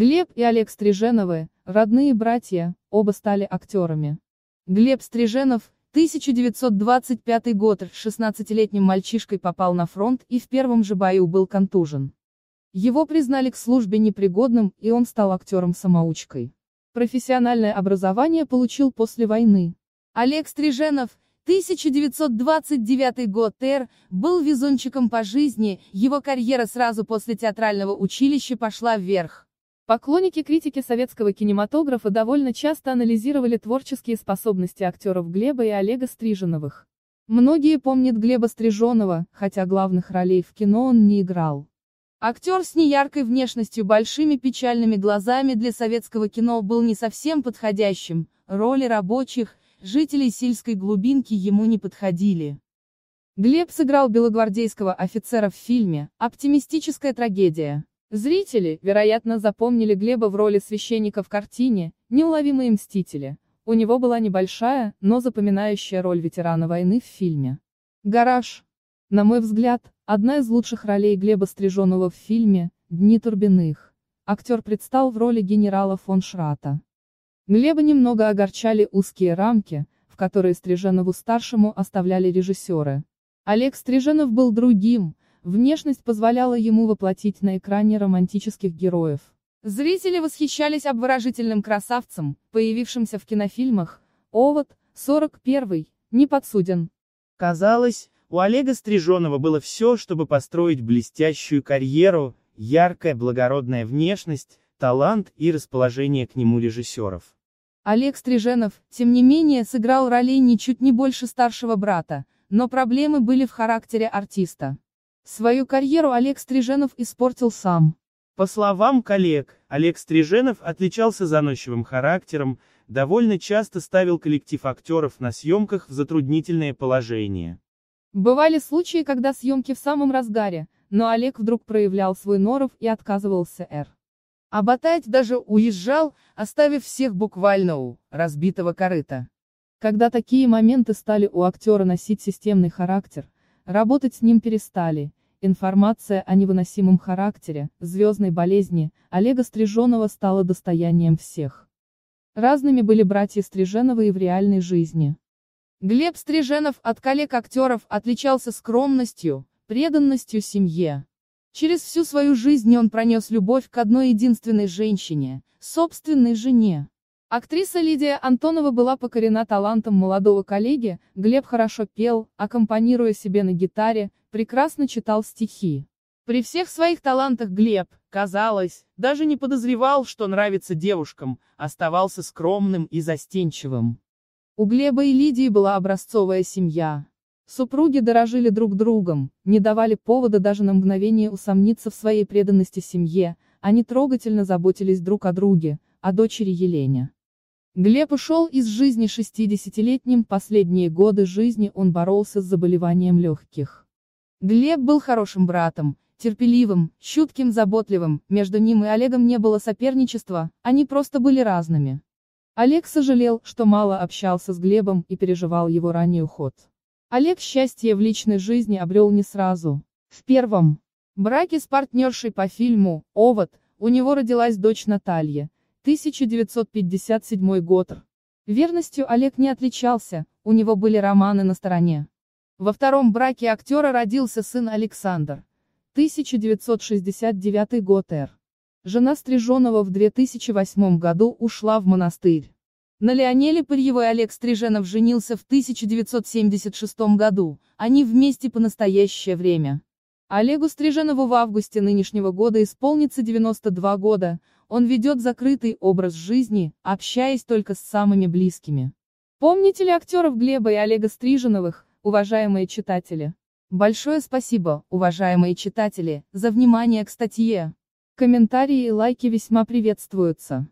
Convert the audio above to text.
Глеб и Олег Стриженовы, родные братья, оба стали актерами. Глеб Стриженов, 1925 год, 16-летним мальчишкой попал на фронт и в первом же бою был контужен. Его признали к службе непригодным, и он стал актером-самоучкой. Профессиональное образование получил после войны. Олег Стриженов, 1929 год Р, был везунчиком по жизни, его карьера сразу после театрального училища пошла вверх. Поклонники критики советского кинематографа довольно часто анализировали творческие способности актеров Глеба и Олега Стриженовых. Многие помнят Глеба Стриженова, хотя главных ролей в кино он не играл. Актер с неяркой внешностью большими печальными глазами для советского кино был не совсем подходящим, роли рабочих, жителей сельской глубинки ему не подходили. Глеб сыграл белогвардейского офицера в фильме «Оптимистическая трагедия». Зрители, вероятно, запомнили Глеба в роли священника в картине «Неуловимые мстители». У него была небольшая, но запоминающая роль ветерана войны в фильме. Гараж. На мой взгляд, одна из лучших ролей Глеба Стриженова в фильме «Дни Турбиных». Актер предстал в роли генерала фон Шрата. Глеба немного огорчали узкие рамки, в которые Стриженову-старшему оставляли режиссеры. Олег Стриженов был другим, Внешность позволяла ему воплотить на экране романтических героев. Зрители восхищались обворожительным красавцем, появившимся в кинофильмах «Овод», «41», «Неподсуден». Казалось, у Олега Стриженова было все, чтобы построить блестящую карьеру, яркая благородная внешность, талант и расположение к нему режиссеров. Олег Стриженов, тем не менее, сыграл ролей ничуть не больше старшего брата, но проблемы были в характере артиста. Свою карьеру Олег Стриженов испортил сам. По словам коллег, Олег Стриженов отличался заносчивым характером, довольно часто ставил коллектив актеров на съемках в затруднительное положение. Бывали случаи, когда съемки в самом разгаре, но Олег вдруг проявлял свой норов и отказывался Р. А Батаев даже уезжал, оставив всех буквально у разбитого корыта. Когда такие моменты стали у актера носить системный характер, работать с ним перестали, Информация о невыносимом характере, звездной болезни, Олега Стриженова стала достоянием всех. Разными были братья Стриженова и в реальной жизни. Глеб Стриженов от коллег-актеров отличался скромностью, преданностью семье. Через всю свою жизнь он пронес любовь к одной единственной женщине, собственной жене. Актриса Лидия Антонова была покорена талантом молодого коллеги, Глеб хорошо пел, аккомпанируя себе на гитаре, прекрасно читал стихи. При всех своих талантах Глеб, казалось, даже не подозревал, что нравится девушкам, оставался скромным и застенчивым. У Глеба и Лидии была образцовая семья. Супруги дорожили друг другом, не давали повода даже на мгновение усомниться в своей преданности семье, они трогательно заботились друг о друге, о дочери Елене. Глеб ушел из жизни 60-летним, последние годы жизни он боролся с заболеванием легких. Глеб был хорошим братом, терпеливым, чутким, заботливым, между ним и Олегом не было соперничества, они просто были разными. Олег сожалел, что мало общался с Глебом и переживал его ранний уход. Олег счастье в личной жизни обрел не сразу. В первом браке с партнершей по фильму «Овод» у него родилась дочь Наталья, 1957 год. Верностью Олег не отличался, у него были романы на стороне. Во втором браке актера родился сын Александр. 1969 год Р. Жена Стриженова в 2008 году ушла в монастырь. На Леонеле Пырьевой Олег Стриженов женился в 1976 году, они вместе по настоящее время. Олегу Стриженову в августе нынешнего года исполнится 92 года, он ведет закрытый образ жизни, общаясь только с самыми близкими. Помните ли актеров Глеба и Олега Стриженовых, уважаемые читатели? Большое спасибо, уважаемые читатели, за внимание к статье. Комментарии и лайки весьма приветствуются.